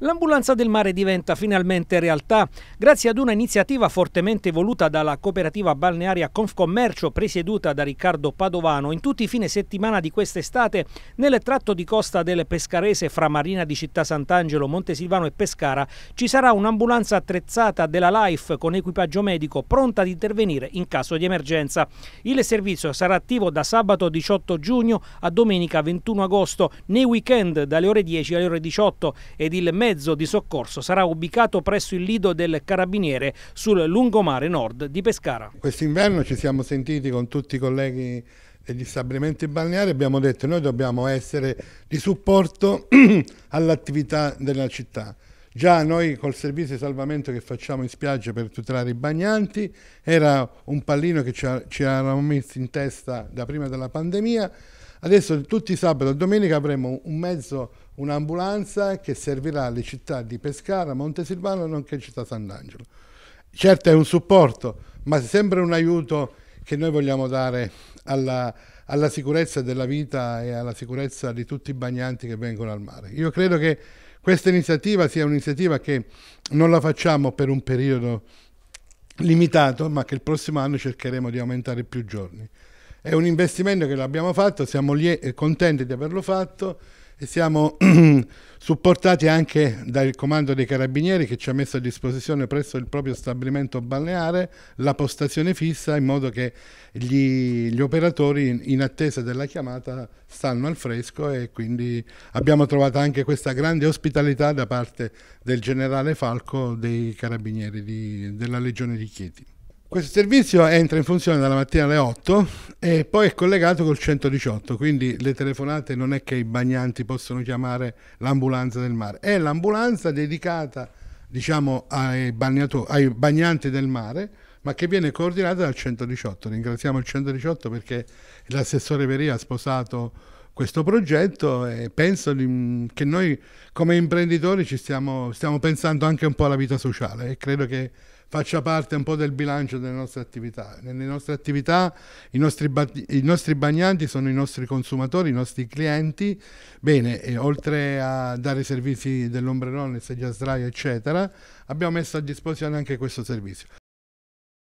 L'ambulanza del mare diventa finalmente realtà grazie ad una iniziativa fortemente voluta dalla cooperativa balnearia Confcommercio presieduta da Riccardo Padovano in tutti i fine settimana di quest'estate nel tratto di costa del Pescarese fra Marina di Città Sant'Angelo, Montesilvano e Pescara ci sarà un'ambulanza attrezzata della LIFE con equipaggio medico pronta ad intervenire in caso di emergenza. Il servizio sarà attivo da sabato 18 giugno a domenica 21 agosto nei weekend dalle ore 10 alle ore 18 ed il mezzo di soccorso sarà ubicato presso il lido del Carabiniere sul lungomare nord di Pescara. Quest'inverno ci siamo sentiti con tutti i colleghi degli stabilimenti balneari e abbiamo detto noi dobbiamo essere di supporto all'attività della città. Già noi col servizio di salvamento che facciamo in spiaggia per tutelare i bagnanti era un pallino che ci eravamo messi in testa da prima della pandemia Adesso tutti sabato e domenica avremo un mezzo, un'ambulanza che servirà alle città di Pescara, Montesilvano e nonché città Sant'Angelo. Certo è un supporto, ma sempre un aiuto che noi vogliamo dare alla, alla sicurezza della vita e alla sicurezza di tutti i bagnanti che vengono al mare. Io credo che questa iniziativa sia un'iniziativa che non la facciamo per un periodo limitato, ma che il prossimo anno cercheremo di aumentare più giorni. È un investimento che l'abbiamo fatto, siamo eh, contenti di averlo fatto e siamo supportati anche dal comando dei carabinieri che ci ha messo a disposizione presso il proprio stabilimento balneare la postazione fissa in modo che gli, gli operatori in attesa della chiamata stanno al fresco e quindi abbiamo trovato anche questa grande ospitalità da parte del generale Falco dei carabinieri di, della Legione di Chieti. Questo servizio entra in funzione dalla mattina alle 8 e poi è collegato col 118, quindi le telefonate non è che i bagnanti possono chiamare l'ambulanza del mare, è l'ambulanza dedicata diciamo, ai, ai bagnanti del mare, ma che viene coordinata dal 118. Ringraziamo il 118 perché l'assessore Veria ha sposato questo progetto e penso mm, che noi come imprenditori ci stiamo, stiamo pensando anche un po' alla vita sociale e credo che faccia parte un po' del bilancio delle nostre attività. Nelle nostre attività i nostri, i nostri bagnanti sono i nostri consumatori, i nostri clienti. Bene, oltre a dare i servizi dell'ombrellone, seggia sdraio, eccetera, abbiamo messo a disposizione anche questo servizio.